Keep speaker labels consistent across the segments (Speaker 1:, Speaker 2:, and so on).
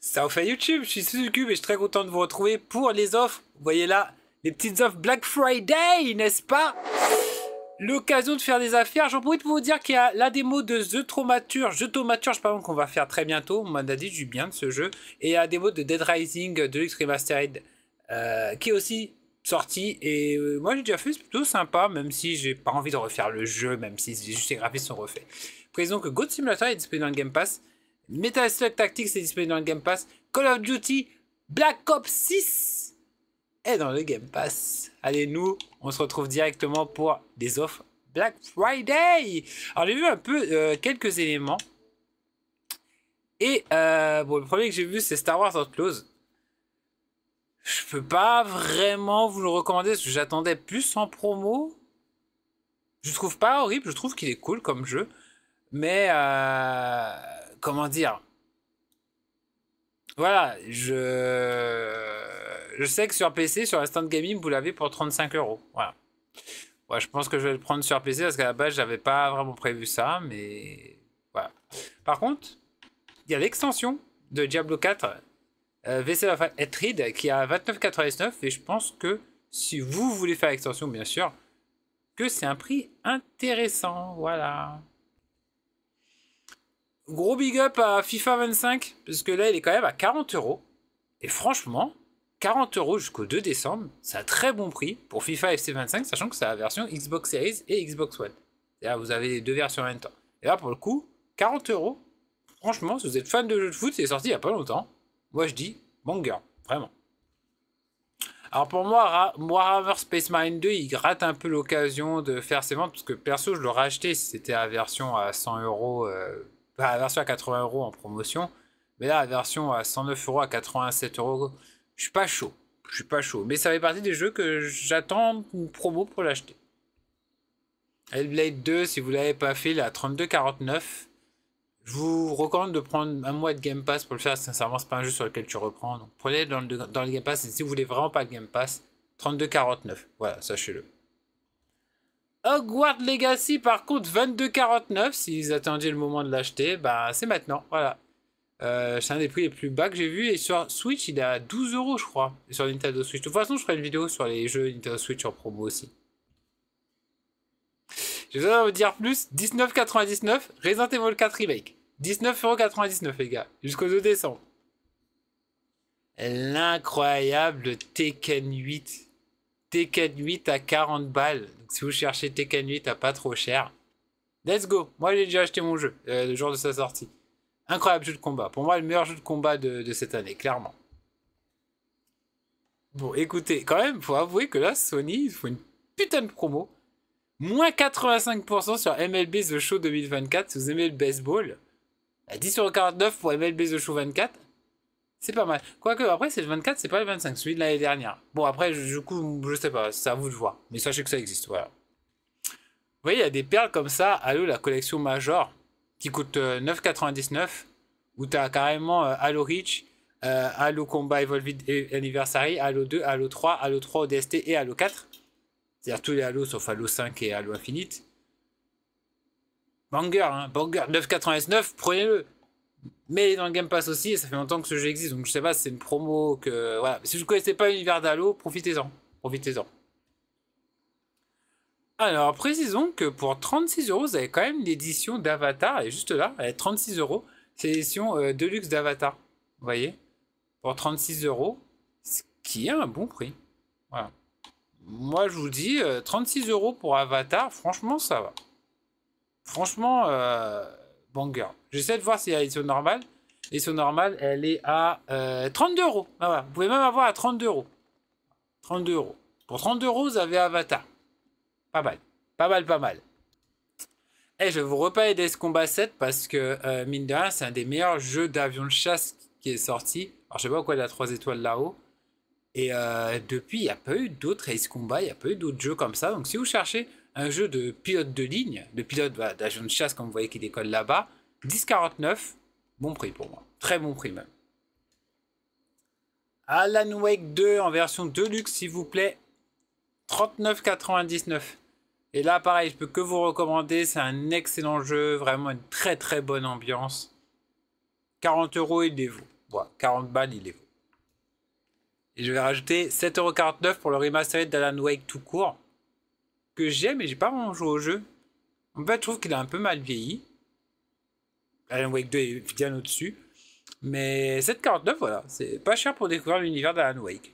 Speaker 1: Ça vous fait YouTube, je suis Suzuki et je suis très content de vous retrouver pour les offres. Vous voyez là, les petites offres Black Friday, n'est-ce pas L'occasion de faire des affaires. J'ai envie de vous dire qu'il y a la démo de The Traumature, The Traumaturge, pense qu'on va faire très bientôt. On m'a dit du bien de ce jeu. Et il y a la démo de Dead Rising de l'Extreme Asteroid, euh, qui est aussi sortie. Et euh, moi, j'ai déjà fait, c'est plutôt sympa, même si j'ai pas envie de refaire le jeu, même si j'ai juste les son refait. refaits. Présent que God Simulator est disponible dans le Game Pass. Metal Slug Tactics est disponible dans le Game Pass. Call of Duty Black Ops 6 est dans le Game Pass. Allez, nous, on se retrouve directement pour des offres Black Friday. Alors, j'ai vu un peu euh, quelques éléments. Et euh, bon, le premier que j'ai vu, c'est Star Wars Outlaws. Je peux pas vraiment vous le recommander parce que j'attendais plus en promo. Je trouve pas horrible, je trouve qu'il est cool comme jeu. Mais euh, comment dire Voilà, je je sais que sur PC, sur Instant Gaming, vous l'avez pour 35 euros. Voilà. je pense que je vais le prendre sur PC parce qu'à la base, n'avais pas vraiment prévu ça, mais voilà. Par contre, il y a l'extension de Diablo 4 euh, VC Etrid, qui est à 29,99 et je pense que si vous voulez faire l'extension, bien sûr, que c'est un prix intéressant. Voilà gros big up à FIFA 25, parce que là, il est quand même à 40 euros. Et franchement, 40 euros jusqu'au 2 décembre, c'est un très bon prix pour FIFA FC25, sachant que c'est la version Xbox Series et Xbox One. Là, vous avez les deux versions en même temps. Et là, pour le coup, 40 euros, franchement, si vous êtes fan de jeux de foot, c'est sorti il n'y a pas longtemps. Moi, je dis bon gars, vraiment. Alors pour moi, Warhammer Space Marine 2, il gratte un peu l'occasion de faire ses ventes, parce que perso, je l'aurais acheté si c'était la version à 100 euros euh, bah, la version à 80 euros en promotion. Mais là, la version à 109 euros à 87 euros, je suis pas chaud. Je suis pas chaud. Mais ça fait partie des jeux que j'attends une promo pour l'acheter. Hellblade 2, si vous l'avez pas fait, il est à 32,49. Je vous recommande de prendre un mois de Game Pass pour le faire. Sincèrement, c'est pas un jeu sur lequel tu reprends. Donc prenez dans le, dans le Game Pass. Et si vous voulez vraiment pas le Game Pass, 32,49. Voilà, sachez-le. Hogwarts Legacy, par contre, 22,49. S'ils attendaient le moment de l'acheter, bah, c'est maintenant. Voilà. Euh, c'est un des prix les plus bas que j'ai vu. Et sur Switch, il est à 12 euros, je crois. Sur Nintendo Switch. De toute façon, je ferai une vidéo sur les jeux Nintendo Switch en promo aussi. Je vais vous dire plus. 19,99. Resident Evil 4 Remake. 19,99€, les gars. Jusqu'au 2 décembre. L'incroyable Tekken 8. Tekken 8 à 40 balles. Donc, si vous cherchez Tekken 8 à pas trop cher, let's go. Moi, j'ai déjà acheté mon jeu euh, le jour de sa sortie. Incroyable jeu de combat. Pour moi, le meilleur jeu de combat de, de cette année, clairement. Bon, écoutez, quand même, faut avouer que là, Sony, il faut une putain de promo. Moins 85% sur MLB The Show 2024, si vous aimez le baseball. À 10 sur 49 pour MLB The Show 24. C'est pas mal. Quoique, après, c'est le 24, c'est pas le 25, celui de l'année dernière. Bon, après, du coup, je sais pas, c'est à vous de voir. Mais sachez que ça existe, voilà. Vous voyez, il y a des perles comme ça. Halo, la collection Major, qui coûte 9,99, euh, où t'as carrément euh, Halo Reach, euh, Halo Combat Evolved e- Anniversary, Halo 2, Halo 3, Halo 3 ODST et Halo 4. C'est-à-dire tous les Halo sauf Halo 5 et Halo Infinite. Banger, hein, banger, 9,99, prenez-le mais dans le Game Pass aussi, et ça fait longtemps que ce jeu existe, donc je sais pas, c'est une promo que. Voilà. Si vous ne connaissez pas l'univers d'Halo, profitez-en. Profitez-en. Alors, précisons que pour 36 euros, vous avez quand même l'édition d'Avatar, et juste là, elle est 36 euros. C'est l'édition euh, Deluxe d'Avatar, vous voyez Pour 36 euros, ce qui est un bon prix. Voilà. Moi, je vous dis, 36 euh, euros pour Avatar, franchement, ça va. Franchement, euh, banger. J'essaie de voir si y a l'édition normale. L'édition normale, elle est à 32 euh, euros. Ah vous pouvez même avoir à 32 euros. 32 euros. Pour 32 euros, vous avez Avatar. Pas mal. Pas mal, pas mal. Et eh, je vous reparler des Combat 7 parce que, euh, mine de rien, c'est un des meilleurs jeux d'avion de chasse qui est sorti. Alors, je sais pas pourquoi il a 3 étoiles là-haut. Et euh, depuis, il n'y a pas eu d'autres Ace Combat, il n'y a pas eu d'autres jeux comme ça. Donc, si vous cherchez un jeu de pilote de ligne, de pilote bah, d'avion de chasse, comme vous voyez qui décolle là-bas, 10,49, bon prix pour moi. Très bon prix même. Alan Wake 2 en version Deluxe, s'il vous plaît. 39,99. Et là, pareil, je peux que vous recommander. C'est un excellent jeu, vraiment une très très bonne ambiance. 40 euros, il est vous Voilà, 40 balles, il est vous Et je vais rajouter 7,49€ pour le remaster d'Alan Wake tout court. Que j'aime, mais j'ai pas vraiment joué au jeu. En fait, je trouve qu'il a un peu mal vieilli. Alan Wake 2 est bien au-dessus. Mais 7,49, voilà, c'est pas cher pour découvrir l'univers d'Alan Wake.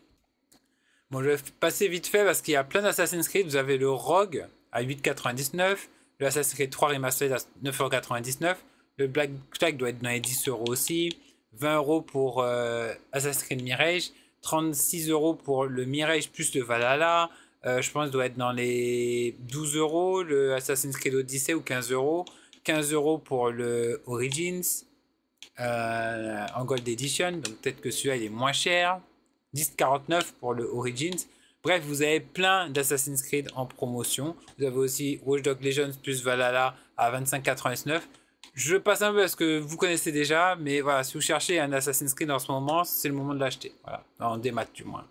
Speaker 1: Bon, je vais passer vite fait parce qu'il y a plein d'Assassin's Creed. Vous avez le Rogue à 8,99, le Assassin's Creed 3 Remastered à 9.99€, le Black Flag doit être dans les 10 euros aussi, 20 euros pour euh, Assassin's Creed Mirage, 36 euros pour le Mirage plus le Valhalla, euh, je pense doit être dans les 12 euros, le Assassin's Creed Odyssey ou 15 euros. 15 euros pour le Origins euh, en Gold Edition, donc peut-être que celui-là il est moins cher. 10,49 pour le Origins. Bref, vous avez plein d'Assassin's Creed en promotion. Vous avez aussi Watch Dogs Legends plus Valhalla à 25,99. Je passe un peu à ce que vous connaissez déjà, mais voilà, si vous cherchez un Assassin's Creed en ce moment, c'est le moment de l'acheter. Voilà, en démat du moins.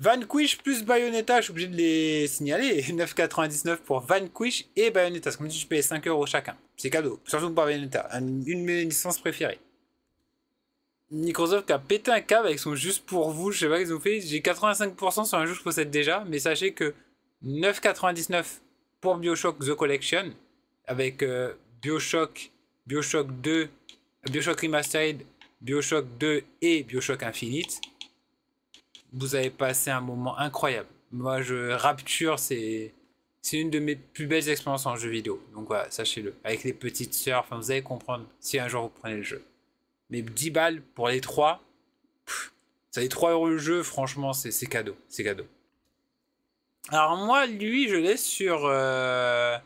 Speaker 1: Vanquish plus Bayonetta, je suis obligé de les signaler. 9,99 pour Vanquish et Bayonetta. Comme dit, je paye 5 euros chacun. C'est cadeau. Surtout pour Bayonetta, une de mes licences préférées. Microsoft a pété un câble avec son juste pour vous. Je sais pas qu'ils ont fait. J'ai 85% sur un jeu que je possède déjà, mais sachez que 9,99 pour Bioshock The Collection avec euh, Bioshock, Bioshock 2, Bioshock Remastered, Bioshock 2 et Bioshock Infinite vous avez passé un moment incroyable. Moi, je Rapture, c'est c'est une de mes plus belles expériences en jeu vidéo. Donc voilà, sachez-le. Avec les petites sœurs, enfin, vous allez comprendre si un jour vous prenez le jeu. Mais 10 balles pour les 3, ça les 3 euros le jeu, franchement, c'est cadeau. C'est cadeau. Alors moi, lui, je l'ai sur euh,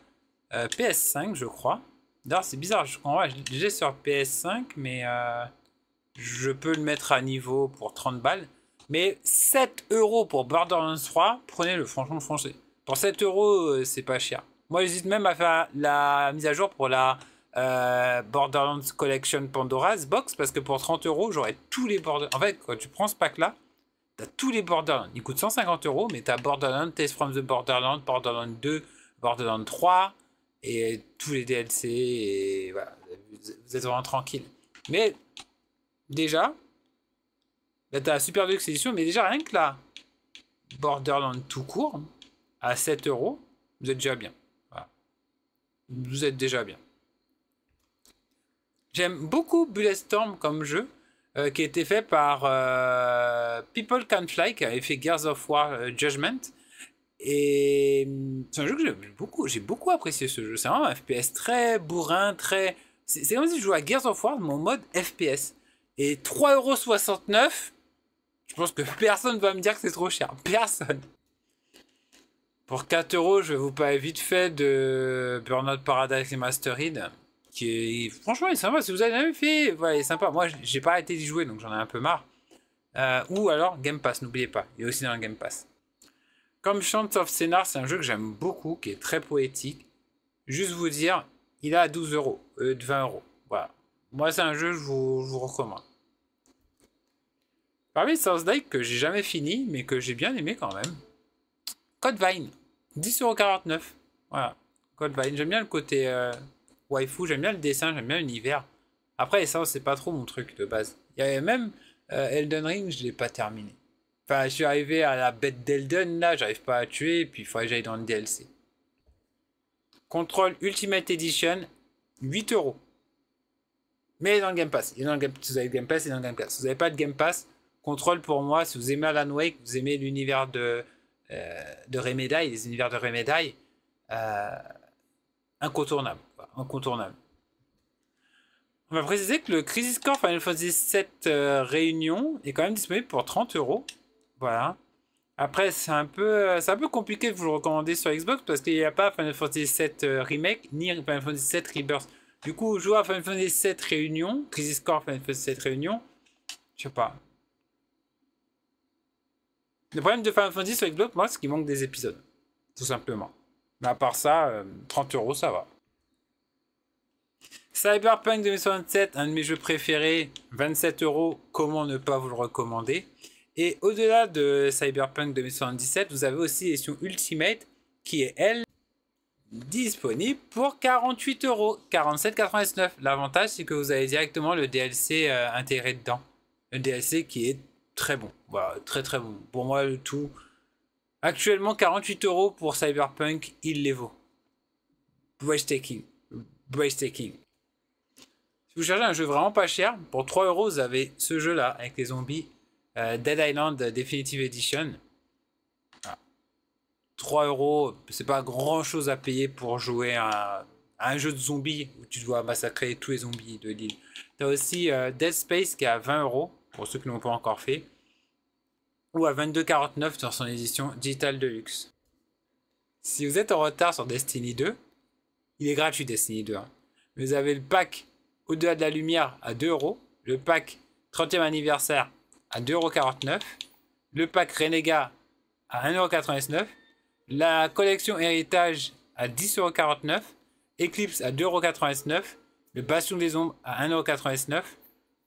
Speaker 1: euh, PS5, je crois. D'ailleurs, c'est bizarre, je crois, je l'ai sur PS5, mais euh, je peux le mettre à niveau pour 30 balles. Mais 7 euros pour Borderlands 3, prenez-le, franchement, français. Pour 7 euros, euh, c'est pas cher. Moi, j'hésite même à faire la mise à jour pour la euh, Borderlands Collection Pandora's Box, parce que pour 30 euros, j'aurais tous les Borderlands. En fait, quand tu prends ce pack-là, t'as tous les Borderlands. Il coûte 150 euros, mais t'as Borderlands, test from the Borderlands, Borderlands 2, Borderlands 3, et tous les DLC, et voilà. Vous êtes vraiment tranquille. Mais, déjà, Là, t'as la super c'est mais déjà rien que là, Borderland tout court, à 7 euros, vous êtes déjà bien. Voilà. Vous êtes déjà bien. J'aime beaucoup Bulletstorm comme jeu, euh, qui a été fait par euh, People Can Fly, qui avait fait Gears of War euh, Judgment. Et c'est un jeu que j'ai beaucoup, j'ai beaucoup apprécié ce jeu. C'est vraiment un FPS très bourrin, très. C'est comme si je jouais à Gears of War, mon mode FPS. Et 3,69€, je pense que personne va me dire que c'est trop cher. Personne. Pour 4 euros, je vais vous parler vite fait de Burnout Paradise et Master Qui est... Franchement, il est sympa. Si vous avez jamais fait, il est sympa. Moi, j'ai pas arrêté d'y jouer, donc j'en ai un peu marre. Euh, ou alors Game Pass, n'oubliez pas. Il est aussi dans le Game Pass. Comme Chant of Scénar, c'est un jeu que j'aime beaucoup, qui est très poétique. Juste vous dire, il est à 12 euros, 20 euh, euros. Voilà. Moi, c'est un jeu que vous, je vous recommande. Parmi les Dice que j'ai jamais fini, mais que j'ai bien aimé quand même. Vine. 10,49€. Voilà, Vine. J'aime bien le côté euh, waifu, j'aime bien le dessin, j'aime bien l'univers. Après, ça, c'est pas trop mon truc de base. Il y avait même euh, Elden Ring, je l'ai pas terminé. Enfin, je suis arrivé à la bête d'Elden, là, j'arrive pas à tuer, puis il faudrait que j'aille dans le DLC. Control Ultimate Edition, 8€. Mais dans le Game Pass. Il est dans Si vous avez le Game Pass, il est dans Game Pass. Si vous n'avez pas de Game Pass, Contrôle pour moi, si vous aimez Alan Wake, vous aimez l'univers de, euh, de Remedy, les univers de Remedy, euh, incontournable. incontournable. On va préciser que le Crisis Core Final Fantasy VII euh, Réunion est quand même disponible pour 30 euros. Voilà. Après, c'est un, peu, un peu compliqué de vous le recommander sur Xbox parce qu'il n'y a pas Final Fantasy VII euh, Remake ni Final Fantasy VII Rebirth. Du coup, jouer à Final Fantasy VII Réunion, Crisis Core Final Fantasy VII Réunion, je sais pas. Le problème de Final Fantasy sur Xbox, moi, c'est qu'il manque des épisodes. Tout simplement. Mais à part ça, 30 euh, euros, ça va. Cyberpunk 2077, un de mes jeux préférés, 27 euros, comment ne pas vous le recommander Et au-delà de Cyberpunk 2077, vous avez aussi l'édition Ultimate, qui est, elle, disponible pour 48 euros, 47,99. L'avantage, c'est que vous avez directement le DLC euh, intégré dedans. Le DLC qui est très bon. très très bon. Pour moi, le tout. Actuellement, 48 euros pour Cyberpunk, il les vaut. Breathtaking. taking Si vous cherchez un jeu vraiment pas cher, pour 3 euros, vous avez ce jeu-là avec les zombies. Euh, Dead Island Definitive Edition. Ah. 3 euros, c'est pas grand chose à payer pour jouer à, un jeu de zombies où tu dois massacrer tous les zombies de l'île. T'as aussi euh, Dead Space qui est à 20 euros pour ceux qui ne l'ont pas encore fait, ou à 22,49 dans son édition Digital Deluxe. Si vous êtes en retard sur Destiny 2, il est gratuit Destiny 2. Hein. Vous avez le pack au-delà de la lumière à 2€, le pack 30e anniversaire à 2,49€, le pack Renega à 1,99€, la collection Héritage à 10,49€, Eclipse à 2,89€, le Bastion des Ombres à 1,89€,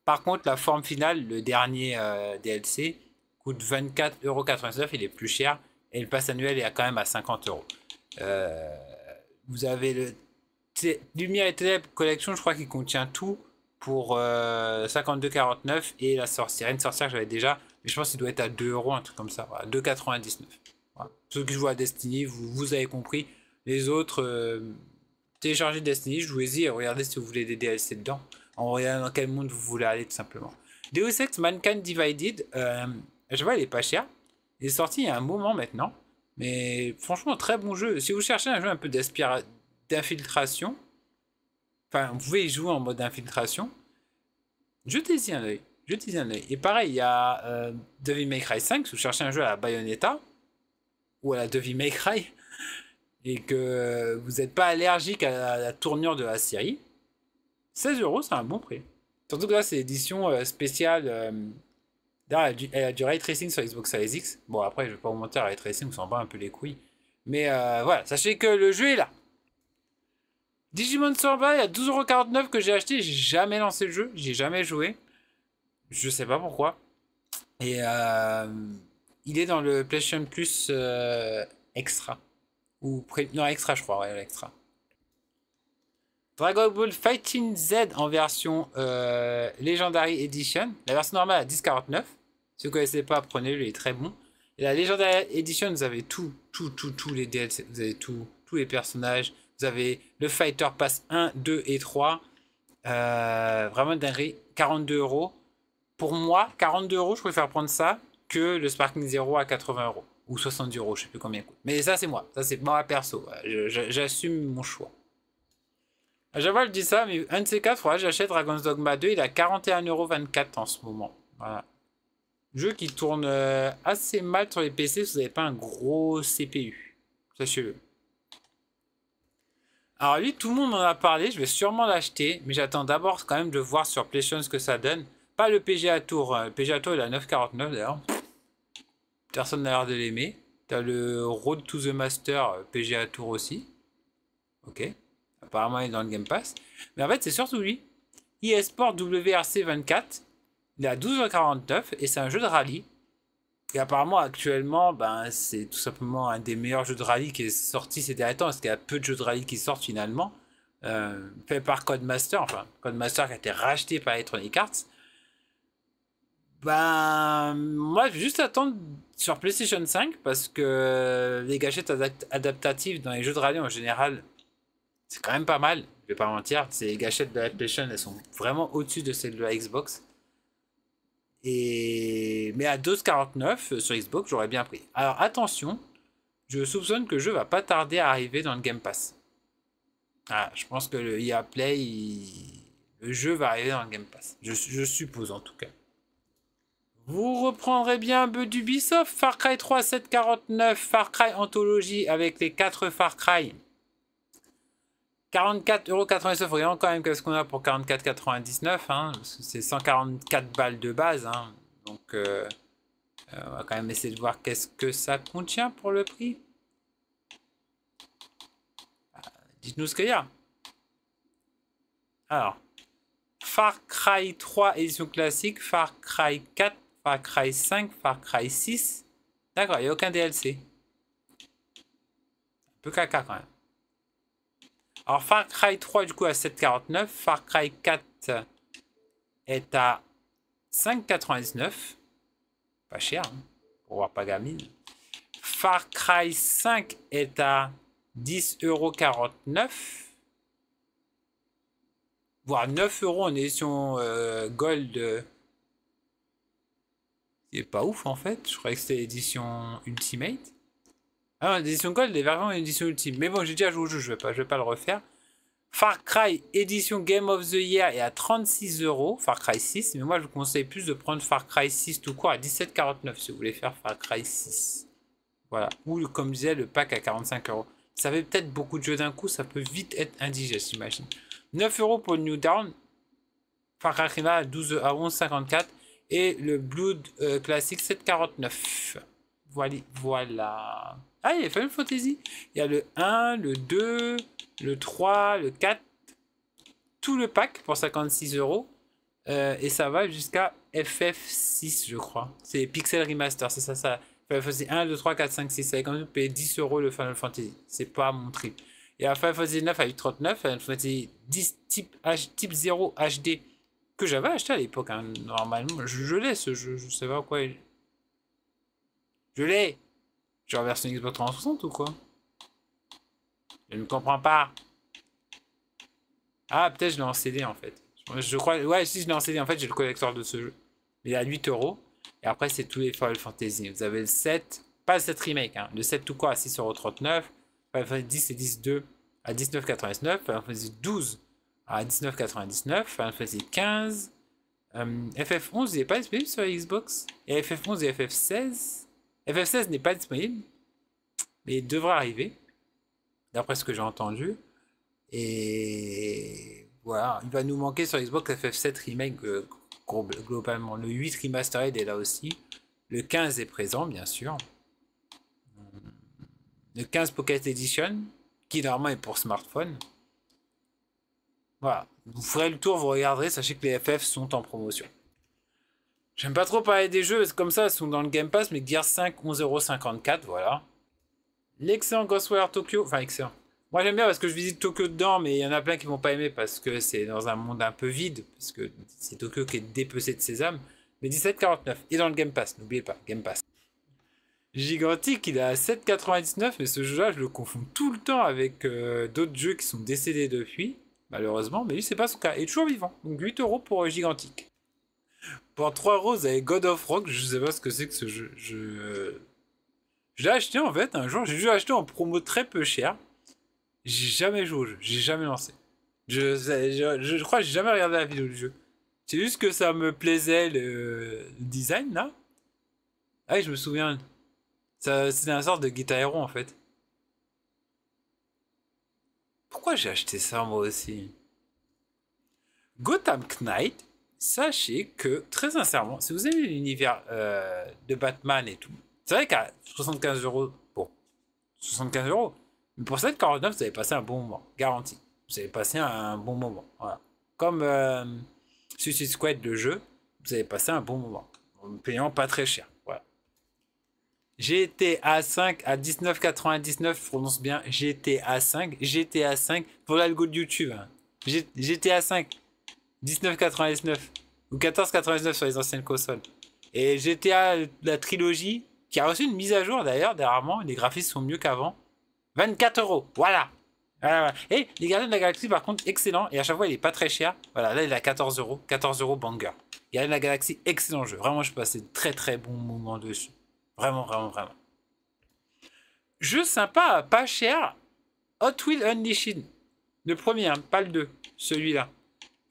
Speaker 1: par contre, la forme finale, le dernier euh, DLC, coûte 24,99€. Il est plus cher. Et le pass annuel est quand même à 50€. euros. Euh, vous avez le Lumière et Ténèbres Collection, je crois qu'il contient tout pour 52,49€, euh, et la sorcière, une sorcière que j'avais déjà, mais je pense qu'il doit être à 2€, un truc comme ça, voilà, 2,99. Ceux qui jouent à Destiny, vous, vous avez compris. Les autres, téléchargez Destiny, jouez-y et regardez si vous voulez des DLC dedans. On regardant dans quel monde vous voulez aller tout simplement. Deus Ex Mankind Divided, euh, je vois, il est pas cher. Il est sorti il y a un moment maintenant. Mais franchement, très bon jeu. Si vous cherchez un jeu un peu d'infiltration, enfin, vous pouvez y jouer en mode infiltration, jetez-y un œil. Jetez-y un oeil. Et pareil, il y a euh, Devil May Cry 5, si vous cherchez un jeu à la Bayonetta, ou à la Devil May Cry, et que vous n'êtes pas allergique à la, tournure de la série, 16 euros, c'est un bon prix. Surtout que là, c'est l'édition euh, spéciale. Euh, elle a du ray tracing sur Xbox Series X. Bon, après, je vais pas vous le ray tracing, on s'en bat un peu les couilles. Mais euh, voilà, sachez que le jeu est là. Digimon Survive à 12,49€ que j'ai acheté. J'ai jamais lancé le jeu, j'ai jamais joué. Je sais pas pourquoi. Et il est dans le PlayStation Plus Extra. Ou non, Extra, je crois, ouais, Extra. Dragon Ball Fighting Z en version euh, Legendary Edition. La version normale à 10,49. Si vous ne connaissez pas, prenez-le, il est très bon. Et la Legendary Edition, vous avez tout, tout, tout, tous les DLC, vous avez tout, tous les personnages. Vous avez le Fighter Pass 1, 2 et 3. Euh, vraiment dinguerie. 42 euros. Pour moi, 42 euros, je préfère prendre ça que le Sparking Zero à 80 euros. Ou 60 euros, je sais plus combien coûte. Mais ça, c'est moi. Ça, c'est moi perso. Euh, j'assume mon choix. J'avais je dis ça, mais un de ces quatre, fois j'achète Dragon's Dogma 2. Il est à 41,24€ en ce moment. Voilà. Jeu qui tourne euh, assez mal sur les PC si vous n'avez pas un gros CPU. Sachez-le. Alors lui, tout le monde en a parlé, je vais sûrement l'acheter, mais j'attends d'abord quand même de voir sur PlayStation ce que ça donne. Pas le PGA Tour, le euh, PGA Tour il est à 9,49€ d'ailleurs. Personne n'a l'air de l'aimer. T'as le Road to the Master euh, PG à Tour aussi. Ok. Apparemment, il est dans le Game Pass. Mais en fait, c'est surtout lui. eSport WRC 24. Il est à 12h49 et c'est un jeu de rallye. Et apparemment, actuellement, ben, c'est tout simplement un des meilleurs jeux de rallye qui est sorti ces derniers temps, parce qu'il y a peu de jeux de rallye qui sortent finalement. Euh, fait par Codemaster, enfin, Codemaster qui a été racheté par Electronic Arts. Ben, moi, je vais juste attendre sur PlayStation 5 parce que les gâchettes adaptatives dans les jeux de rallye en général, c'est quand même pas mal, je vais pas mentir. Ces gâchettes de la PlayStation, elles sont vraiment au-dessus de celles de la Xbox. Et... Mais à 12.49 euh, sur Xbox, j'aurais bien pris. Alors attention, je soupçonne que le jeu va pas tarder à arriver dans le Game Pass. Ah, je pense que le EA Play, le jeu va arriver dans le Game Pass. Je, suppose en tout cas. Vous reprendrez bien un peu d'Ubisoft, Far Cry 3, 749, Far Cry Anthologie avec les 4 Far Cry 44,99€, regardons quand même qu'est-ce qu'on a pour 44,99€, hein, c'est 144 balles de base, hein. donc euh, euh, on va quand même essayer de voir qu'est-ce que ça contient pour le prix. Ah, dites-nous ce qu'il y a. Alors, Far Cry 3 édition classique, Far Cry 4, Far Cry 5, Far Cry 6. D'accord, il n'y a aucun DLC. Un peu caca quand même. Alors Far Cry 3 du coup à 7,49. Far Cry 4 est à 5,99. Pas cher hein, pas gamine. Far Cry 5 est à 10,49€. Voire 9 euros en édition euh, gold. C'est pas ouf en fait. Je croyais que c'était l'édition ultimate. Alors, ah, l'édition Gold vraiment une édition ultime. Mais bon, j'ai déjà joué je vais vais pas le refaire. Far Cry édition Game of the Year est à 36 euros, Far Cry 6. Mais moi, je vous conseille plus de prendre Far Cry 6 tout court à 17,49 si vous voulez faire Far Cry 6. Voilà. Ou comme disait le pack à 45 euros. Ça fait peut-être beaucoup de jeux d'un coup, ça peut vite être indigeste, j'imagine. 9 euros pour New Down. Far Cry à, 12, à 11,54. Et le Blood euh, Classic 7,49. Voilà. Voilà. Ah, il y a Final Fantasy. Il y a le 1, le 2, le 3, le 4. Tout le pack pour 56 euros. Euh, et ça va jusqu'à FF6, je crois. C'est Pixel Remaster, c'est ça, ça. Final Fantasy 1, 2, 3, 4, 5, 6. Ça quand même payer 10 euros le Final Fantasy. C'est pas mon trip. Il y a Final Fantasy 9 avec 39, Final Fantasy 10 type, type 0 HD que j'avais acheté à l'époque. Hein. Normalement, je, je l'ai ce jeu, je sais pas quoi. Je l'ai! Tu reverses une Xbox 360 ou quoi Je ne comprends pas. Ah, peut-être je l'ai en CD en fait. Je crois, ouais, si je l'ai en CD en fait, j'ai le collector de ce jeu. Il est à 8 euros. Et après, c'est tous les Final Fantasy. Vous avez le 7, pas le 7 remake, hein. le 7 tout quoi à 6,39€. Final Fantasy 10 et 10 2 à 19,99€. Final Fantasy 12 à 19,99. Final Fantasy 15. Euh, FF11, il n'est pas disponible sur Xbox. Et FF11 et FF16 FF16 n'est pas disponible, mais il devrait arriver, d'après ce que j'ai entendu. Et voilà, il va nous manquer sur Xbox FF7 Remake euh, globalement. Le 8 Remastered est là aussi. Le 15 est présent, bien sûr. Le 15 Pocket Edition, qui normalement est pour smartphone. Voilà, vous ferez le tour, vous regarderez, sachez que les FF sont en promotion. J'aime pas trop parler des jeux comme ça, ils sont dans le Game Pass, mais Gear 5, 11,54€, voilà. L'excellent Ghostwire Tokyo, enfin excellent. Moi j'aime bien parce que je visite Tokyo dedans, mais il y en a plein qui vont pas aimer parce que c'est dans un monde un peu vide, parce que c'est Tokyo qui est dépecé de ses âmes. Mais 17,49 et dans le Game Pass, n'oubliez pas, Game Pass. Gigantique, il est à 7,99, mais ce jeu-là, je le confonds tout le temps avec euh, d'autres jeux qui sont décédés depuis, malheureusement, mais lui, c'est pas son cas, il est toujours vivant. Donc 8 euros pour euh, Gigantique. Pour 3 roses avec God of Rock, je sais pas ce que c'est que ce jeu. Je, euh, l'ai acheté en fait un jour, j'ai juste acheté en promo très peu cher. J'ai jamais joué au jeu, j'ai jamais lancé. Je, je, crois que j'ai jamais regardé la vidéo du jeu. C'est juste que ça me plaisait le, design là. Ah, je me souviens. C'était un sorte de Guitar en fait. Pourquoi j'ai acheté ça moi aussi Gotham Knight sachez que, très sincèrement, si vous aimez l'univers euh, de Batman et tout, c'est vrai qu'à 75 euros, bon, 75 euros, mais pour 7,49, vous avez passé un bon moment, garanti. Vous avez passé un bon moment, voilà. Comme euh, Suicide Squad, le jeu, vous avez passé un bon moment, en payant pas très cher, voilà. GTA 5 à 19,99, prononce bien GTA 5, GTA 5 pour l'algo de YouTube, hein. GTA 5 19,99 ou 14,99 sur les anciennes consoles. Et GTA, la trilogie, qui a reçu une mise à jour d'ailleurs, dernièrement, les graphismes sont mieux qu'avant. 24 euros, voilà. Et les Gardiens de la Galaxie, par contre, excellent. Et à chaque fois, il est pas très cher. Voilà, là, il a 14 euros. 14 euros, banger. Gardiens de la Galaxie, excellent jeu. Vraiment, je passe de très très bon moment dessus. Vraiment, vraiment, vraiment. Jeu sympa, pas cher. Hot Wheels Unleashed. Le premier, hein, pas le 2. Celui-là.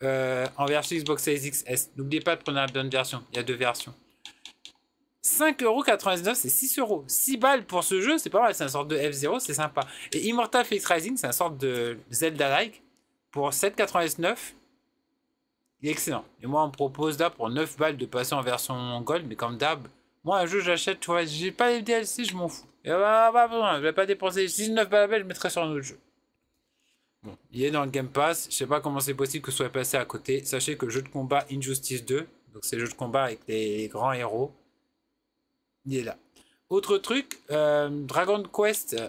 Speaker 1: Euh, en version Xbox Series XS. N'oubliez pas de prendre la bonne version. Il y a deux versions. 5,99€ c'est 6€. 6 balles pour ce jeu, c'est pas mal. C'est un sorte de F0, c'est sympa. Et Immortal Fate Rising, c'est un sorte de Zelda-like. Pour 7,99€, il est excellent. Et moi, on me propose là pour 9 balles de passer en version Gold. Mais comme d'hab, moi, un jeu, j'achète. Tu vois, j'ai pas les DLC, je m'en fous. Et bah, pas besoin. Je vais pas dépenser 19 balles, je mettrai sur un autre jeu il est dans le Game Pass. Je sais pas comment c'est possible que ce soit passé à côté. Sachez que jeu de combat Injustice 2, donc c'est jeu de combat avec les, grands héros, il est là. Autre truc, euh, Dragon Quest euh,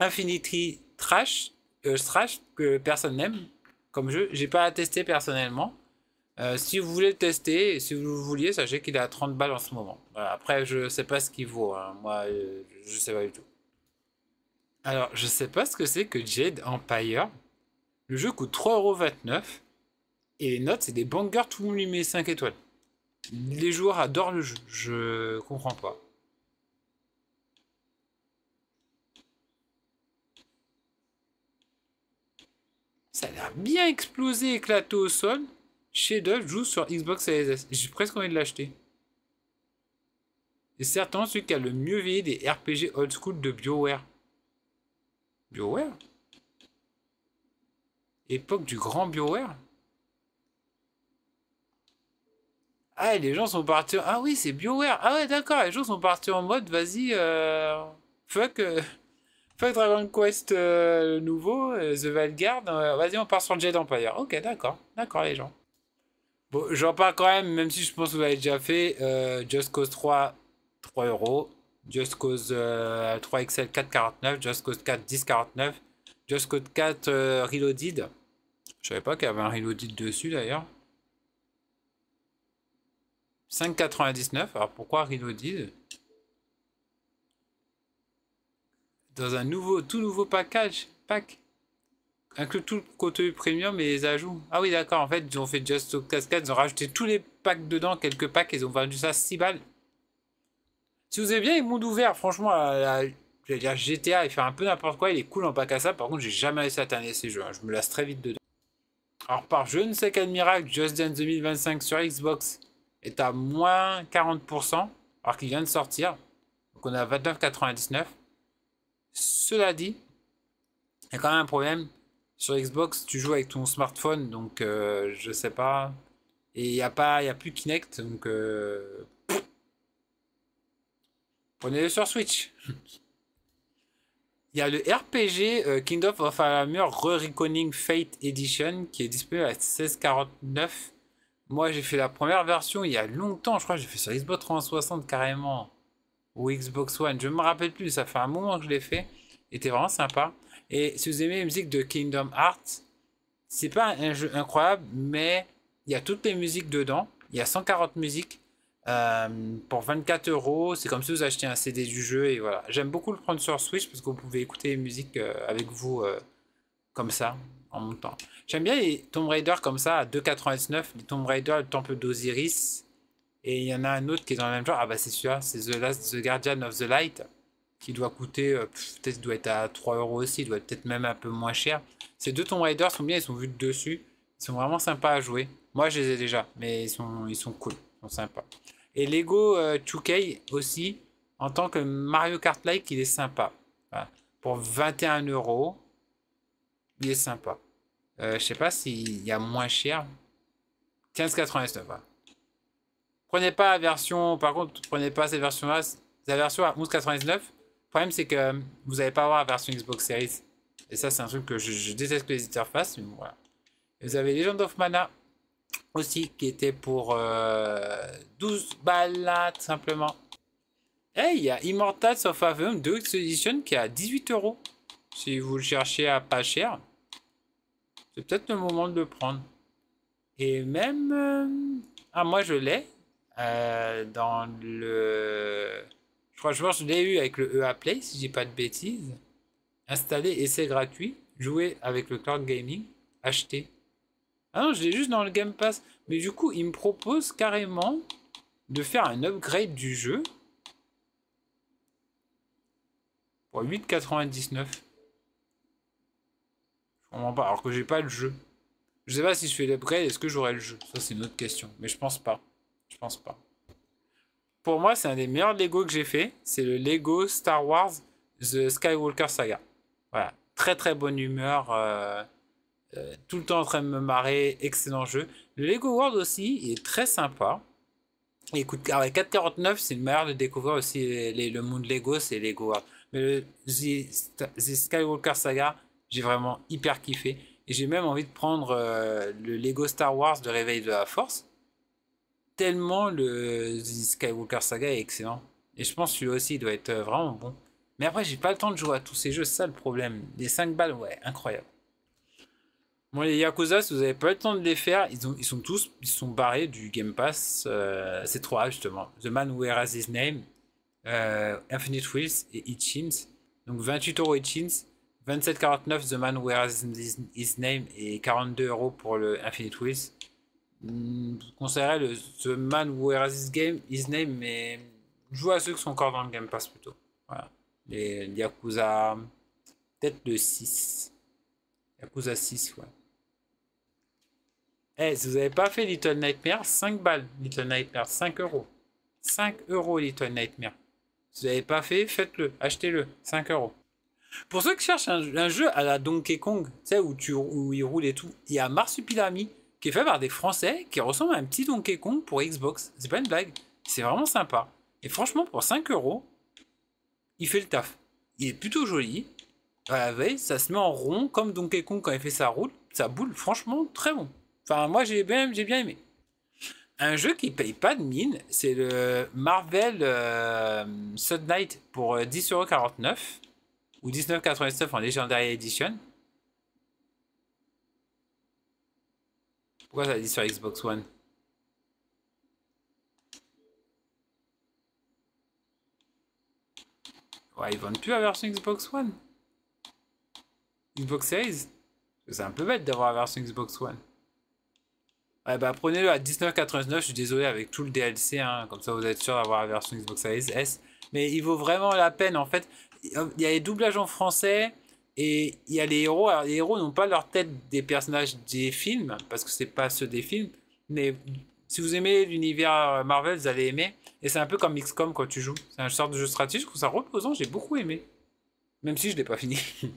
Speaker 1: Infinity Trash, euh, Trash que personne n'aime comme jeu. J'ai pas à tester personnellement. si vous voulez le tester, si vous vouliez, sachez qu'il est à 30 balles en ce moment. après, je sais pas ce qu'il vaut. Hein. Moi, je sais pas du tout. Alors, je sais pas ce que c'est que Jade Empire. Le jeu coûte 3,29€ et les notes, c'est des bangers, tout le monde lui met 5 étoiles. Les joueurs adorent le jeu, je comprends pas. Ça a bien explosé, éclaté au sol. Chez joue sur Xbox Series S. J'ai presque envie de l'acheter. Et certainement celui qui a le mieux veillé des RPG old school de BioWare. BioWare Époque du grand BioWare Ah, les gens sont partis. Ah oui, c'est BioWare. Ah ouais, d'accord. Les gens sont partis en mode, vas-y, euh, fuck, euh, fuck Dragon Quest euh, nouveau, euh, The Valguard. vas-y, on part sur le Empire. Ok, d'accord. D'accord, les gens. Bon, j'en parle quand même, même si je pense que vous l'avez déjà fait. Just Cause 3, 3 euros. Just Cause 3XL euh, 4,49, Just Cause 4 10,49, Just Cause 4 euh, Reloaded. Je savais pas qu'il y avait un Reloaded dessus d'ailleurs. 5,99. Alors pourquoi Reloaded Dans un nouveau, tout nouveau package, pack. Inclut tout le contenu premium et les ajouts. Ah oui, d'accord. En fait, ils ont fait Just Cause 4. Ils ont rajouté tous les packs dedans, quelques packs. Ils ont vendu ça 6 balles. Si vous avez bien les mondes ouverts, franchement, la, GTA et faire un peu n'importe quoi, il est cool en pas à ça. Par contre, j'ai jamais réussi à ces jeux. Hein. Je me lasse très vite dedans. Alors, par je ne sais quel miracle, Just Dance 2025 sur Xbox est à moins 40%, alors qu'il vient de sortir. Donc, on est à 29,99. Cela dit, il y a quand même un problème. Sur Xbox, tu joues avec ton smartphone, donc je euh, je sais pas. Et il n'y a, a plus Kinect, donc euh, Prenez-le sur Switch. Il y a le RPG euh, Kingdom of Alamur re reconning Fate Edition qui est disponible à 16,49. Moi, j'ai fait la première version il y a longtemps, je crois que j'ai fait sur Xbox 360 carrément. Ou Xbox One, je me rappelle plus, ça fait un moment que je l'ai fait. C'était vraiment sympa. Et si vous aimez les musique de Kingdom Hearts, c'est pas un jeu incroyable, mais il y a toutes les musiques dedans. Il y a 140 musiques. Euh, pour 24 euros, c'est comme si vous achetiez un CD du jeu et voilà. J'aime beaucoup le prendre sur Switch parce que vous pouvez écouter les musiques euh, avec vous euh, comme ça en montant. J'aime bien les Tomb Raider comme ça à 2,99. Les Tomb Raider, le Temple d'Osiris. Et il y en a un autre qui est dans le même genre. Ah bah c'est celui-là, c'est The Last, The Guardian of the Light, qui doit coûter, peut-être doit être à 3 euros aussi, doit être peut-être même un peu moins cher. Ces deux Tomb Raider sont bien, ils sont vus de dessus. Ils sont vraiment sympas à jouer. Moi je les ai déjà, mais ils sont, ils sont cool, ils sont sympas. Et Lego 2K euh, aussi, en tant que Mario Kart-like, il est sympa. Pour 21 euros, il est sympa. Euh, je sais pas s'il y a moins cher. 15,99 Prenez pas la version, par contre, prenez pas cette version-là. La version à 11,99. Le problème, c'est que euh, vous n'allez pas avoir la version Xbox Series. Et ça, c'est un truc que je, déteste que les éditeurs fassent, mais voilà. vous avez Legend of Mana, aussi qui était pour 12 euh, balles simplement. Et eh, il y a Immortals of Aveum 2 Edition qui est à 18 euros. Si vous le cherchez à pas cher, c'est peut-être le moment de le prendre. Et même... à euh, ah, moi je l'ai. Euh, dans le... Je crois que je l'ai eu avec le EA Play, si je dis pas de bêtises. Installé, et c'est gratuit. Jouer avec le cloud gaming. Acheter. Ah non, je l'ai juste dans le Game Pass. Mais du coup, il me propose carrément de faire un upgrade du jeu pour 8,99. Je comprends pas, alors que j'ai pas le jeu. Je sais pas si je fais l'upgrade, est-ce que j'aurai le jeu Ça, c'est une autre question. Mais je pense pas. Je pense pas. Pour moi, c'est un des meilleurs Lego que j'ai fait. C'est le Lego Star Wars The Skywalker Saga. Voilà. Très, très bonne humeur. Euh, euh, tout le temps en train de me marrer, excellent jeu. Le Lego World aussi, il est très sympa. Écoute, 4,49, ah c'est une manière de découvrir aussi le monde Lego, c'est Lego World. Mais le The, Skywalker Saga, j'ai vraiment hyper kiffé. Et j'ai même envie de prendre euh, le Lego Star Wars de Réveil de la Force. Tellement le The Skywalker Saga est excellent. Et je pense que celui aussi doit être euh, vraiment bon. Mais après, j'ai pas le temps de jouer à tous ces jeux, c'est ça le problème. Les 5 balles, ouais, incroyable. Bon, les Yakuza, si vous n'avez pas le temps de les faire, ils, ont, ils sont tous ils sont barrés du Game Pass. Euh, c'est trop trois, justement. The Man Who Has His Name, euh, Infinite Wheels et Itchins. Donc 28 euros Itchins, 27,49 The Man Who Has His Name et 42 euros pour le Infinite Wheels. Hmm, je conseillerais le The Man Who Has His, game, his Name, mais jouez à ceux qui sont encore dans le Game Pass plutôt. Voilà. Les Yakuza, peut-être le 6. Yakuza 6, ouais. Eh, si vous n'avez pas fait Little Nightmare, 5 balles. Little Nightmare, 5 euros. 5 euros Little Nightmare. Si vous n'avez pas fait, faites-le. Achetez-le. 5 euros. Pour ceux qui cherchent un, jeu à la Donkey Kong, tu sais, où, il roule et tout, il y a Marsupilami qui est fait par des Français qui ressemble à un petit Donkey Kong pour Xbox. C'est pas une blague. C'est vraiment sympa. Et franchement, pour 5 euros, il fait le taf. Il est plutôt joli. ouais, ça se met en rond comme Donkey Kong quand il fait sa roule. Ça boule. Franchement, très bon moi, j'ai bien, j'ai bien aimé. Un jeu qui paye pas de mine, c'est le Marvel euh, Sun Knight pour 10,49€ euh, ou 19,99€ en Legendary Edition. Pourquoi ça dit sur Xbox One Ouais, ils vendent plus la version Xbox One. Xbox Series C'est un peu bête d'avoir la version Xbox One. Bah, prenez-le à 19,99. Je suis désolé avec tout le DLC, hein, comme ça vous êtes sûr d'avoir la version Xbox Series S. Mais il vaut vraiment la peine en fait. Il y a les doublages en français et il y a les héros. les héros n'ont pas leur tête des personnages des films parce que c'est pas ceux des films. Mais si vous aimez l'univers Marvel, vous allez aimer. Et c'est un peu comme XCOM quand tu joues. C'est un sorte de jeu stratégique, je trouve ça reposant, j'ai beaucoup aimé. Même si je l'ai pas fini.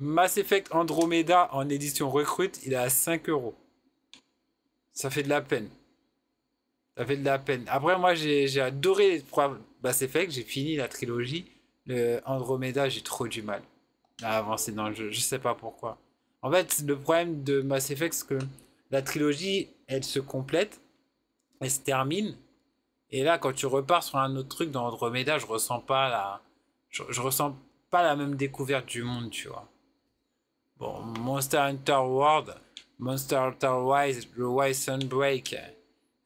Speaker 1: Mass Effect Andromeda en édition recrute, il est à 5 euros. Ça fait de la peine. Ça fait de la peine. Après, moi, j'ai adoré les trois Mass Effect. J'ai fini la trilogie. Le Andromeda, j'ai trop du mal à avancer dans le jeu. Je sais pas pourquoi. En fait, le problème de Mass Effect, c'est que la trilogie, elle se complète, elle se termine. Et là, quand tu repars sur un autre truc dans Andromeda, je ressens pas la, ressens pas la même découverte du monde, tu vois. Bon, Monster Hunter World, Monster Hunter Rise, le Rise Sunbreak.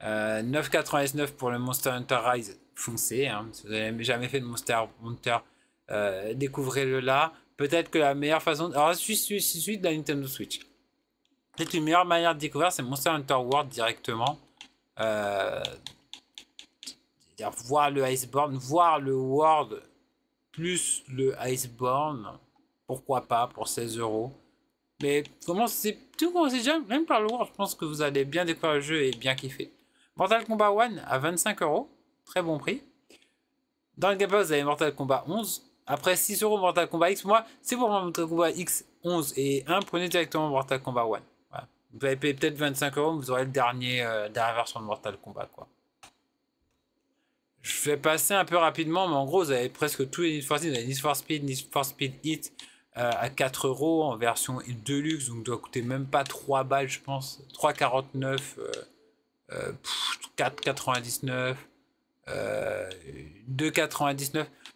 Speaker 1: Euh, 9,99 pour le Monster Hunter Rise. Foncez, hein, si vous n'avez jamais fait de Monster Hunter, euh, découvrez-le là. Peut-être que la meilleure façon. Alors, je suis, suite de la Nintendo Switch. Peut-être une meilleure manière de découvrir, c'est Monster Hunter World directement. Euh, voir le Iceborne, voir le World plus le Iceborne. Pourquoi pas pour 16 euros. Mais c'est tout déjà, même par le World, je pense que vous allez bien découvrir le jeu et bien kiffer. Mortal Kombat 1 à 25 euros, très bon prix. Dans le Game vous avez Mortal Kombat 11. Après 6 euros Mortal Kombat X, moi, c'est pour Mortal Kombat X 11 et 1, prenez directement Mortal Kombat 1. Vous avez payé peut-être 25 euros, vous aurez le dernier, euh, dernière version de Mortal Kombat, quoi. Je vais passer un peu rapidement, mais en gros, vous avez presque tous les Need for Speed, nice Force Speed, Need for Speed Hit, euh, à 4 euros en version deluxe, donc doit coûter même pas 3 balles, je pense. 3,49, 4,99, 2,99.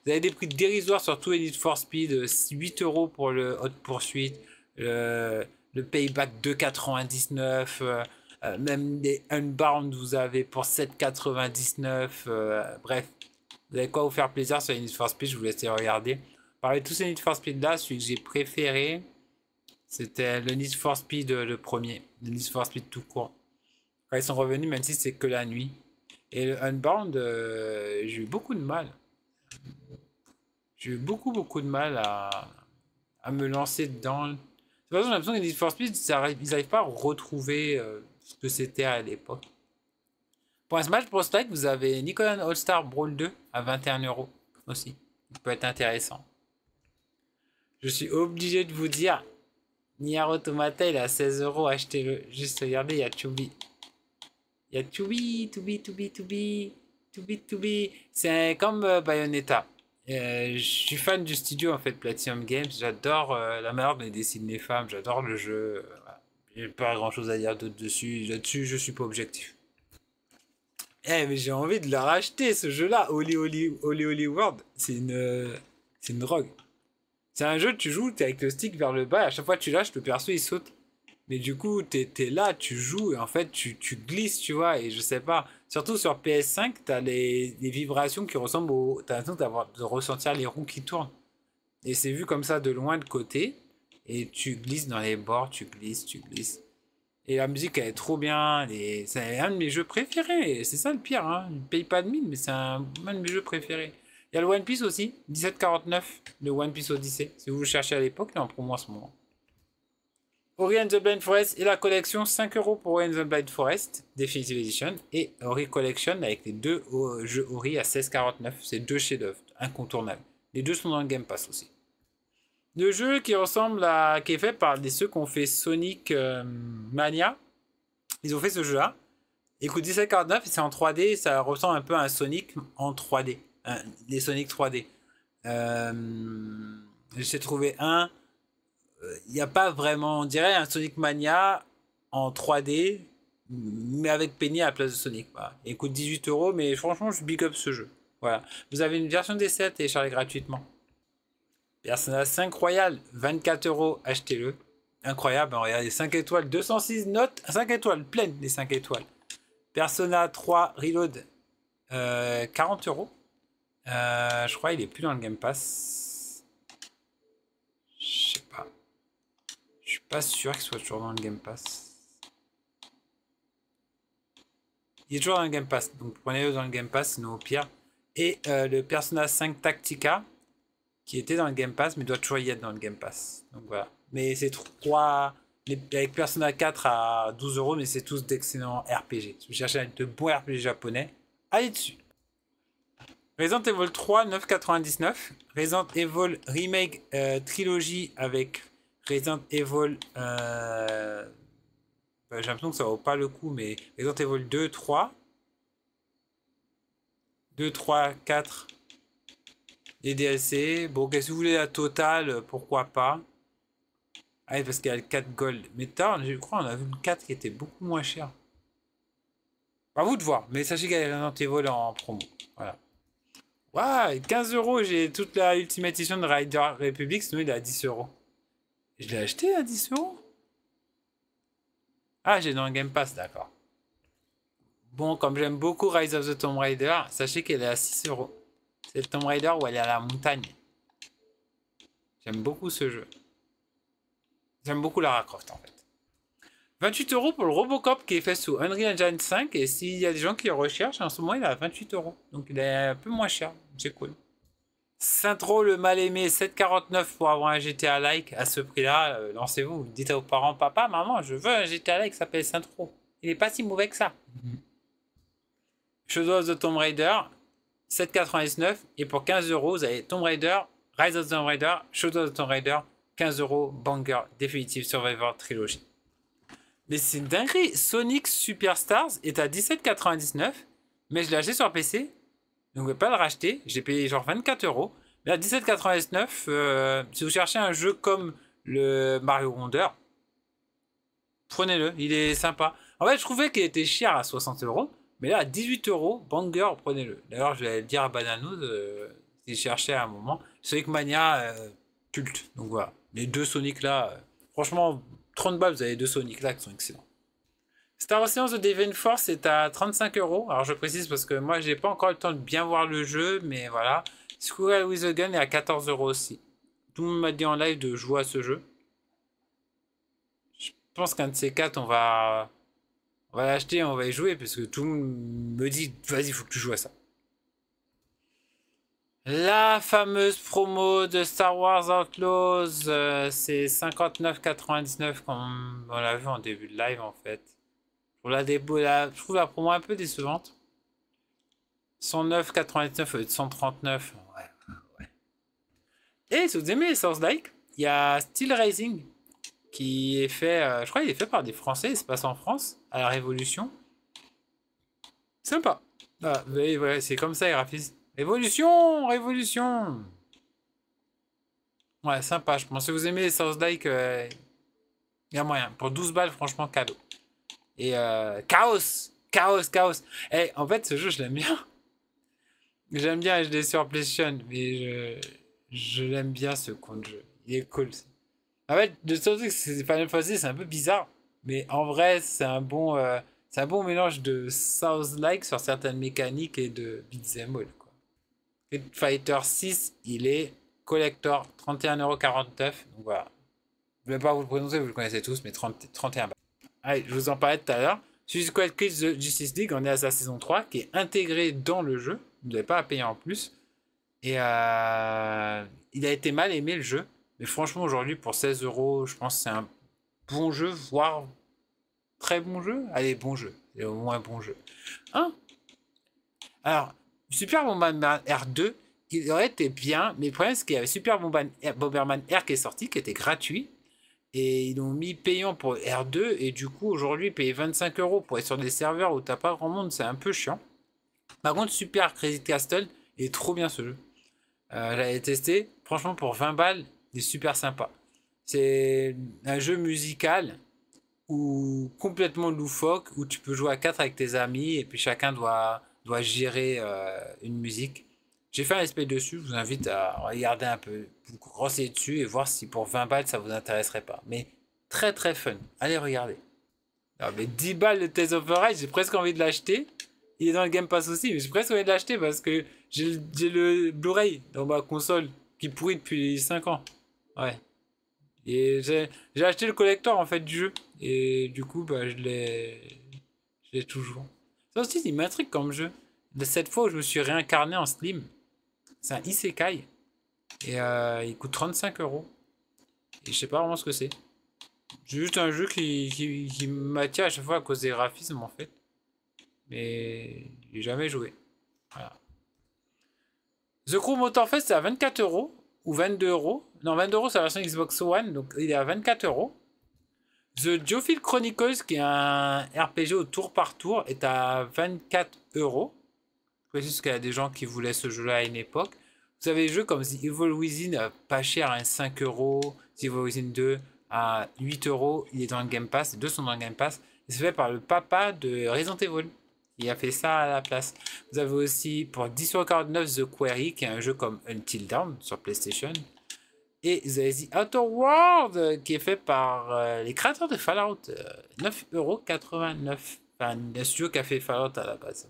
Speaker 1: Vous avez des prix dérisoires sur tout Elite for Speed, 8 euh, euros pour le Hot Pursuit, le, le Payback 2,99. Euh, même des Unbound, vous avez pour 7,99. bref, vous avez quoi vous faire plaisir sur Need for Speed, je vous laisse regarder. Parmi tous ces Need for Speed là, celui que j'ai préféré, c'était le Need for Speed euh, le premier, le Need for Speed tout court. Quand ils sont revenus, même si c'est que la nuit. Et le Unbound, euh, j'ai eu beaucoup de mal. J'ai eu beaucoup, beaucoup de mal à, me lancer dedans. De toute façon, j'ai l'impression que les Need for Speed, ils n'arrivent pas à retrouver euh, ce que c'était à l'époque. Pour un Smash Bros. vous avez Nikon All-Star Brawl 2 à 21 euros aussi. peut être intéressant. Je suis obligé de vous dire, Nier Automata, il est à 16 euros, achetez-le. Juste regardez, il y a Chubby. Il y a Chubby, Chubby, Chubby, Chubby, Chubby, Chubby. C'est comme euh, Bayonetta. Euh, je suis fan du studio en fait, Platinum Games. J'adore euh, la merde, des ils les femmes, j'adore le jeu. J'ai pas grand chose à dire d'autre dessus. Là-dessus, je suis pas objectif. Eh, mais j'ai envie de leur racheter ce jeu-là. Holy Holy Holy Holy World, c'est une, c'est une drogue. C'est un jeu, tu joues, t'es avec le stick vers le bas, à chaque fois que tu lâches, le perso il saute. Mais du coup, tu es là, tu joues, et en fait, tu, glisses, tu vois, et je sais pas. Surtout sur PS5, t'as les, les vibrations qui ressemblent au. T'as l'impression de ressentir les roues qui tournent. Et c'est vu comme ça de loin, de côté, et tu glisses dans les bords, tu glisses, tu glisses. Et la musique, elle est trop bien, et c'est un de mes jeux préférés, c'est ça le pire, hein. paye pas de mine, mais c'est un de mes jeux préférés. Il y a le One Piece aussi, 17,49, le One Piece Odyssey, si vous le cherchez à l'époque, il est en promo en ce moment. Ori and the Blind Forest et la collection 5 euros pour Ori and the Blind Forest Definitive Edition et Ori Collection avec les deux euh, jeux Ori à 16,49. C'est deux chefs-d'œuvre incontournables. Les deux sont dans le Game Pass aussi. Le jeu qui ressemble à. qui est fait par des ceux qui ont fait Sonic euh, Mania. Ils ont fait ce jeu-là. Il coûte 17,49 et c'est en 3D. Ça ressemble un peu à un Sonic en 3D les euh, Sonic 3D. Euh, j'ai trouvé un. Il euh, n'y a pas vraiment, on dirait un Sonic Mania en 3D, mais avec Penny à la place de Sonic. Il coûte 18 euros, mais franchement, je big up ce jeu. Voilà. Vous avez une version 7 et Charlie gratuitement. Persona 5 Royal, 24 euros, achetez-le. Incroyable, regardez, 5 étoiles, 206 notes, 5 étoiles, pleines des 5 étoiles. Persona 3 Reload, 40 euros. Euh, je crois il est plus dans le Game Pass. Je sais pas. Je suis pas sûr qu'il soit toujours dans le Game Pass. Il est toujours dans le Game Pass, donc prenez-le dans le Game Pass, sinon au pire. Et euh, le Persona 5 Tactica, qui était dans le Game Pass, mais doit toujours y être dans le Game Pass. Donc voilà. Mais c'est trois. Avec Persona 4 à 12 euros, mais c'est tous d'excellents RPG. Je vous cherchez de bons RPG japonais, allez dessus. Resident Evil 3, 9,99. Resident Evil Remake Trilogy euh, Trilogie avec Resident Evil. Euh, bah, j'ai l'impression que ça vaut pas le coup, mais Resident Evil 2, 3. 2, 3, 4. Les DLC. Bon, qu'est-ce que vous voulez la totale Pourquoi pas Ah, parce qu'il y a le 4 gold. Mais je crois, on a vu une 4 qui était beaucoup moins chère À vous de voir, mais sachez qu'il y a Resident Evil en promo. Voilà. Waouh, 15 euros, j'ai toute la Ultimate de Rider Republic, sinon il est à 10 euros. Je l'ai acheté à 10 euros Ah, j'ai dans le Game Pass, d'accord. Bon, comme j'aime beaucoup Rise of the Tomb Raider, sachez qu'elle est à 6 euros. C'est le Tomb Raider où elle est à la montagne. J'aime beaucoup ce jeu. J'aime beaucoup Lara Croft en fait. 28 euros pour le Robocop qui est fait sous Unreal Engine 5. Et s'il y a des gens qui le recherchent, en ce moment, il est à 28 euros. Donc, il est un peu moins cher. C'est cool. Sintro, le mal-aimé, 7,49 pour avoir un GTA Like. À ce prix-là, euh, lancez-vous. Dites à vos parents, papa, maman, je veux un GTA Like, ça s'appelle Sintro. Il n'est pas si mauvais que ça. Mm of the Tomb Raider, 7,99. Et pour 15 euros, vous avez Tomb Raider, Rise of the Tomb Raider, Shadow of the Tomb Raider, 15 euros, Banger, Definitive Survivor Trilogy. Mais c'est une dinguerie. Sonic Superstars est à 17,99. Mais je l'ai acheté sur PC. Donc, je ne vais pas le racheter. J'ai payé genre 24 euros. Mais à 17,99, euh, si vous cherchez un jeu comme le Mario Wonder, prenez-le. Il est sympa. En fait, je trouvais qu'il était cher à 60 euros. Mais là, à 18 euros, banger, prenez-le. D'ailleurs, je vais le dire à Banano euh, s'il cherchait à un moment. Sonic Mania, euh, culte. Donc voilà. Les deux Sonic là, euh, franchement, 30 balles, vous avez deux Sonic là qui sont excellents. Star Wars de Devin Force est à 35 euros. Alors je précise parce que moi j'ai pas encore le temps de bien voir le jeu, mais voilà. Squirrel with a Gun est à 14 euros aussi. Tout le monde m'a dit en live de jouer à ce jeu. Je pense qu'un de ces quatre, on va, on va on va y jouer parce que tout le monde me dit vas-y, faut que tu joues à ça. La fameuse promo de Star Wars Outlaws, euh, c'est 59,99 comme on l'a vu en début de live en fait. Pour la, débo, je trouve la promo un peu décevante. 109,99 ou 139. Et si vous aimez les source like, il y a Steel Rising qui est fait, euh, je crois qu'il est fait par des Français, il se passe en France à la Révolution. Sympa. Ah, ouais, c'est comme ça, les graphismes. Révolution Révolution Ouais, sympa, je pense. que vous aimez les South Like, euh, il y a moyen. Pour 12 balles, franchement, cadeau. Et euh, Chaos Chaos, Chaos Eh, en fait, ce jeu, je l'aime bien. J'aime bien HD sur PlayStation, mais je, l'aime bien, ce compte jeu. Il est cool. En fait, le seul truc, c'est même c'est un peu bizarre. Mais en vrai, c'est un bon... Euh, c'est un bon mélange de South-like sur certaines mécaniques et de beat'em all. Fighter 6, il est collector, 31,49€. Donc voilà. Je ne vais pas vous le prononcer, vous le connaissez tous, mais 30, 31 Allez, je vous en parlais tout à l'heure. Suicide Squad Kids de Justice League, on est à sa saison 3, qui est intégrée dans le jeu. Vous n'avez pas à payer en plus. Et euh, il a été mal aimé le jeu. Mais franchement, aujourd'hui, pour 16 euros, je pense que c'est un bon jeu, voire très bon jeu. Allez, bon jeu. C'est au moins bon jeu. Hein Alors, Super Bomberman R2, il aurait été bien, mais le problème, c'est qu'il y avait Super Bomberman R qui est sorti, qui était gratuit, et ils l'ont mis payant pour R2, et du coup, aujourd'hui, payer 25 euros pour être sur des serveurs où t'as pas grand monde, c'est un peu chiant. Par contre, Super Crazy Castle est trop bien ce jeu. Euh, J'avais testé, franchement, pour 20 balles, il est super sympa. C'est un jeu musical ou complètement loufoque où tu peux jouer à 4 avec tes amis et puis chacun doit doit gérer euh, une musique. J'ai fait un SP dessus, je vous invite à regarder un peu, vous dessus et voir si pour 20 balles ça vous intéresserait pas. Mais très très fun, allez regarder. Non, mais 10 balles de Tales of Arise, j'ai presque envie de l'acheter. Il est dans le Game Pass aussi, mais j'ai presque envie de l'acheter parce que j'ai le, le Blu-ray dans ma console qui pourrit depuis 5 ans. Ouais. Et j'ai acheté le collector en fait du jeu. Et du coup, bah, je l'ai toujours. Ça aussi, il m'intrigue comme jeu. De cette fois où je me suis réincarné en Slim, c'est un Isekai. Et euh, il coûte 35 euros. Et je sais pas vraiment ce que c'est. C'est juste un jeu qui, qui, qui m'attire à chaque fois à cause des graphismes en fait. Mais je j'ai jamais joué. Voilà. The Crew Fest c'est à 24 euros ou 22 euros. Non, 22 euros c'est la version Xbox One, donc il est à 24 euros. The Geophil Chronicles, qui est un RPG au tour par tour, est à 24 euros. Je précise qu'il y a des gens qui voulaient ce jeu-là à une époque. Vous avez des jeux comme The Evil Within, pas cher, à hein, 5 euros. The Evil Within 2 à 8 euros. Il est dans le Game Pass. Les deux sont dans le Game Pass. C'est fait par le papa de Resident Evil. Il a fait ça à la place. Vous avez aussi pour 10,49 The Query, qui est un jeu comme Until Dawn sur PlayStation, et The Outer World euh, qui est fait par euh, les créateurs de Fallout. 9,89€. Euh, enfin, le studio qui a fait Fallout à la base.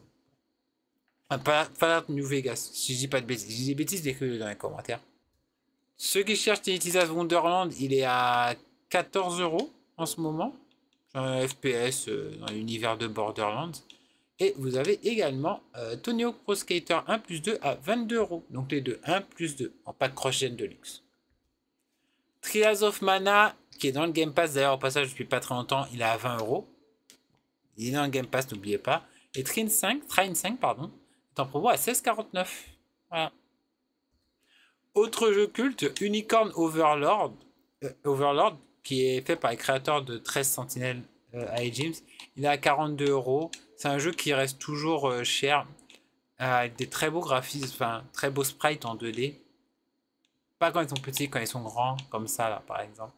Speaker 1: Enfin, Fallout New Vegas, si je dis pas de bêtises. Si je bêtises, décrivez-le dans les commentaires. Ceux qui cherchent Tinitizas Wonderland, il est à 14€ en ce moment. Un FPS dans l'univers de Borderlands. Et vous avez également Tony Hawk Pro Skater 1 plus 2 à 22€. Donc les deux 1 plus 2 en pack cross de luxe. Trials of Mana, qui est dans le Game Pass d'ailleurs, au passage, depuis pas très longtemps, il est à 20 euros. Il est dans le Game Pass, n'oubliez pas. Et Trine 5, Train 5, pardon, est en promo à 16,49. Voilà. Autre jeu culte, Unicorn euh, Overlord, qui est fait par les créateurs de 13 Sentinelles euh, à James. Il est à 42 euros. C'est un jeu qui reste toujours euh, cher, euh, avec des très beaux graphismes, enfin très beaux sprites en 2D quand ils sont petits, quand ils sont grands, comme ça, là, par exemple.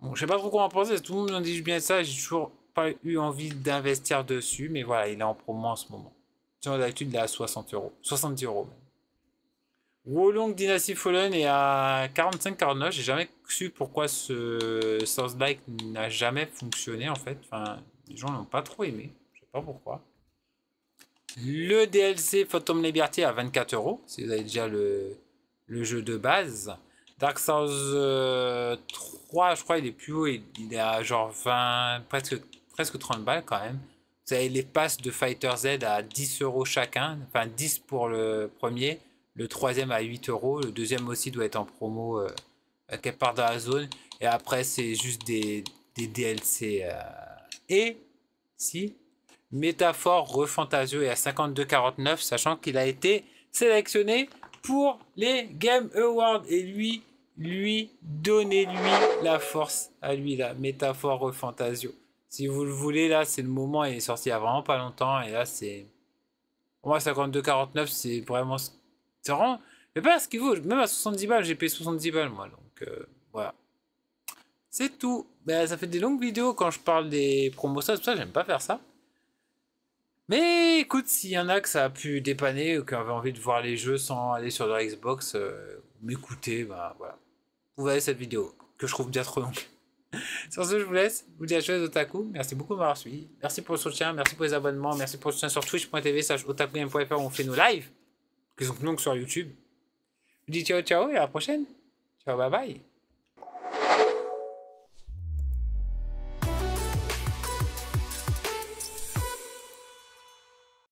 Speaker 1: Bon, je sais pas trop comment penser, tout le monde en dit bien ça, j'ai toujours pas eu envie d'investir dessus, mais voilà, il est en promo en ce moment. Sur d'habitude, il est à 60 euros, 70 euros même. Wolong Dynasty Fallen est à 45-49. J'ai jamais su pourquoi ce source bike n'a jamais fonctionné en fait. Enfin, les gens n'ont pas trop aimé. Je sais pas pourquoi. Le DLC Phantom Liberty à 24 euros. Si vous avez déjà le le jeu de base. Dark Souls 3, euh, je crois, il est plus haut, il, est à genre 20, presque, presque 30 balles quand même. Vous avez les passes de Fighter Z à 10 euros chacun, enfin 10 pour le premier, le troisième à 8 euros, le deuxième aussi doit être en promo euh, à quelque part dans la zone, et après c'est juste des, des DLC. Euh, et si Métaphore Refantasio est à 52,49, sachant qu'il a été sélectionné pour les Game Awards et lui, lui, donnez-lui la force à lui, la métaphore fantasio. Si vous le voulez, là, c'est le moment, il est sorti il y a vraiment pas longtemps, et là, c'est... Pour moi, 49 c'est vraiment... C'est vraiment... Mais pas ce qu'il vaut, même à 70 balles, j'ai payé 70 balles, moi, donc euh, voilà. C'est tout. Ben, ça fait des longues vidéos quand je parle des promos, ça j'aime pas faire ça. Mais écoute, s'il y en a que ça a pu dépanner ou qui avait envie de voir les jeux sans aller sur leur Xbox, euh, m'écoutez, bah voilà. Vous voyez cette vidéo, que je trouve bien trop longue. Sur ce, je vous laisse. Je vous dis à chose Otaku. Merci beaucoup de m'avoir suivi. Merci pour le soutien. Merci pour les abonnements. Merci pour le soutien sur twitch.tv. slash otaku.fr où on fait nos lives. qui sont donc sur YouTube. Je vous dis ciao, ciao et à la prochaine. Ciao, bye bye.